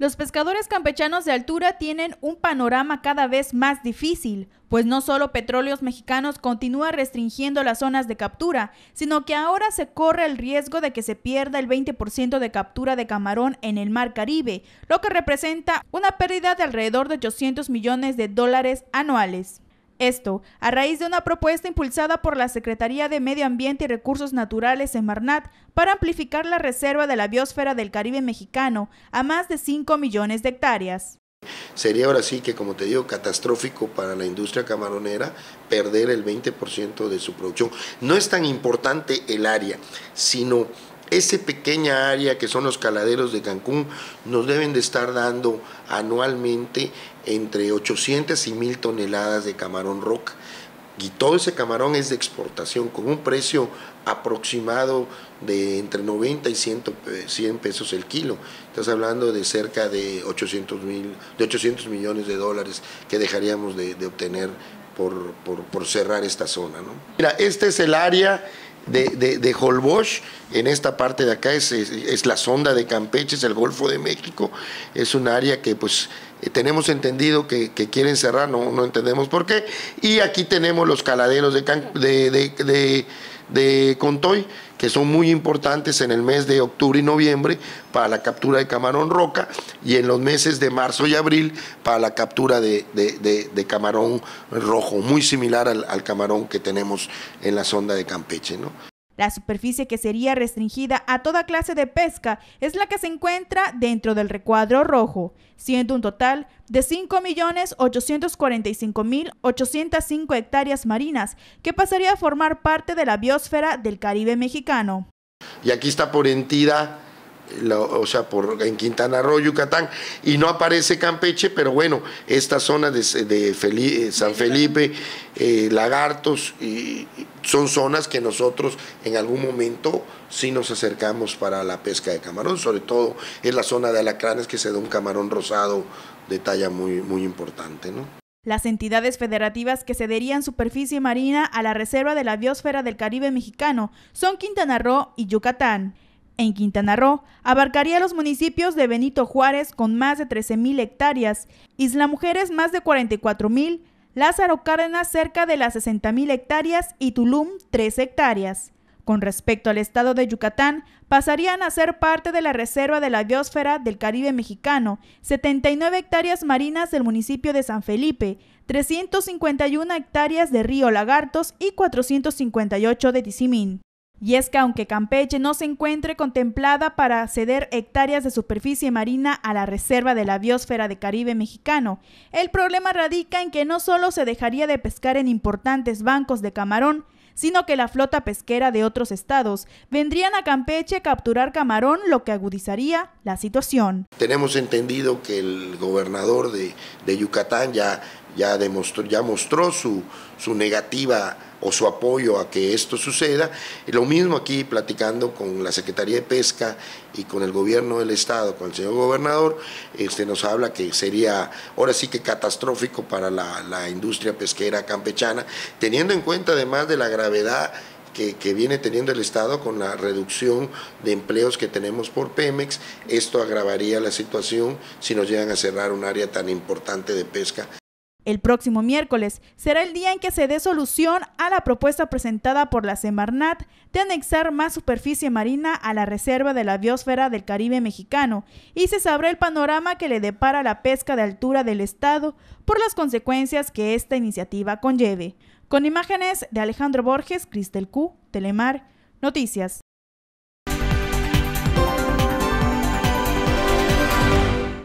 Los pescadores campechanos de altura tienen un panorama cada vez más difícil, pues no solo Petróleos Mexicanos continúa restringiendo las zonas de captura, sino que ahora se corre el riesgo de que se pierda el 20% de captura de camarón en el Mar Caribe, lo que representa una pérdida de alrededor de 800 millones de dólares anuales. Esto, a raíz de una propuesta impulsada por la Secretaría de Medio Ambiente y Recursos Naturales en Marnat para amplificar la reserva de la biosfera del Caribe mexicano a más de 5 millones de hectáreas. Sería ahora sí que, como te digo, catastrófico para la industria camaronera perder el 20% de su producción. No es tan importante el área, sino ese pequeña área que son los caladeros de Cancún nos deben de estar dando anualmente entre 800 y 1000 toneladas de camarón rock. Y todo ese camarón es de exportación con un precio aproximado de entre 90 y 100, eh, pesos el kilo. Estás hablando de cerca de 800, mil, de 800 millones de dólares que dejaríamos de obtener por, por, cerrar esta zona. ¿no? Mira, este es el área de, de, en esta parte de acá es, es, es, la sonda de Campeche, es el Golfo de México, es un área que pues eh, tenemos entendido que, quieren cerrar, no, no entendemos por qué. Y aquí tenemos los caladeros de, Contoy, que son muy importantes en el mes de octubre y noviembre para la captura de camarón roca y en los meses de marzo y abril para la captura de, camarón rojo, muy similar al, camarón que tenemos en la sonda de Campeche. ¿no? La superficie que sería restringida a toda clase de pesca es la que se encuentra dentro del recuadro rojo, siendo un total de 5.845.805 hectáreas marinas que pasaría a formar parte de la biosfera del Caribe mexicano. Y aquí está por entidad o sea, por, en Quintana Roo, Yucatán, y no aparece Campeche, pero bueno, esta zona de, eh, San Felipe, eh, Lagartos, y, son zonas que nosotros en algún momento sí nos acercamos para la pesca de camarón, sobre todo en la zona de alacranes que se da un camarón rosado de talla muy, muy importante, ¿no? Las entidades federativas que cederían superficie marina a la Reserva de la Biosfera del Caribe Mexicano son Quintana Roo y Yucatán en Quintana Roo abarcaría los municipios de Benito Juárez con más de 13.000 hectáreas, Isla Mujeres más de 44.000, Lázaro Cárdenas cerca de las 60.000 hectáreas y Tulum 3 hectáreas. Con respecto al estado de Yucatán, pasarían a ser parte de la Reserva de la Biosfera del Caribe Mexicano, 79 hectáreas marinas del municipio de San Felipe, 351 hectáreas de Río Lagartos y 458 de Tizimín. Y es que aunque Campeche no se encuentre contemplada para ceder hectáreas de superficie marina a la reserva de la biosfera de Caribe mexicano, el problema radica en que no solo se dejaría de pescar en importantes bancos de camarón, sino que la flota pesquera de otros estados vendrían a Campeche a capturar camarón, lo que agudizaría la situación. Tenemos entendido que el gobernador de, de Yucatán ya ya ya mostró su, negativa o su apoyo a que esto suceda. lo mismo aquí platicando con la Secretaría de Pesca y con el gobierno del Estado, con el señor gobernador, este, nos habla que sería ahora sí que catastrófico para la, industria pesquera campechana, teniendo en cuenta además de la gravedad que, que, viene teniendo el Estado con la reducción de empleos que tenemos por Pemex. Esto agravaría la situación si nos llegan a cerrar un área tan importante de pesca el próximo miércoles será el día en que se dé solución a la propuesta presentada por la Semarnat de anexar más superficie marina a la reserva de la biosfera del Caribe mexicano y se sabrá el panorama que le depara la pesca de altura del Estado por las consecuencias que esta iniciativa conlleve. Con imágenes de Alejandro Borges, Cristel Q, Telemar, Noticias.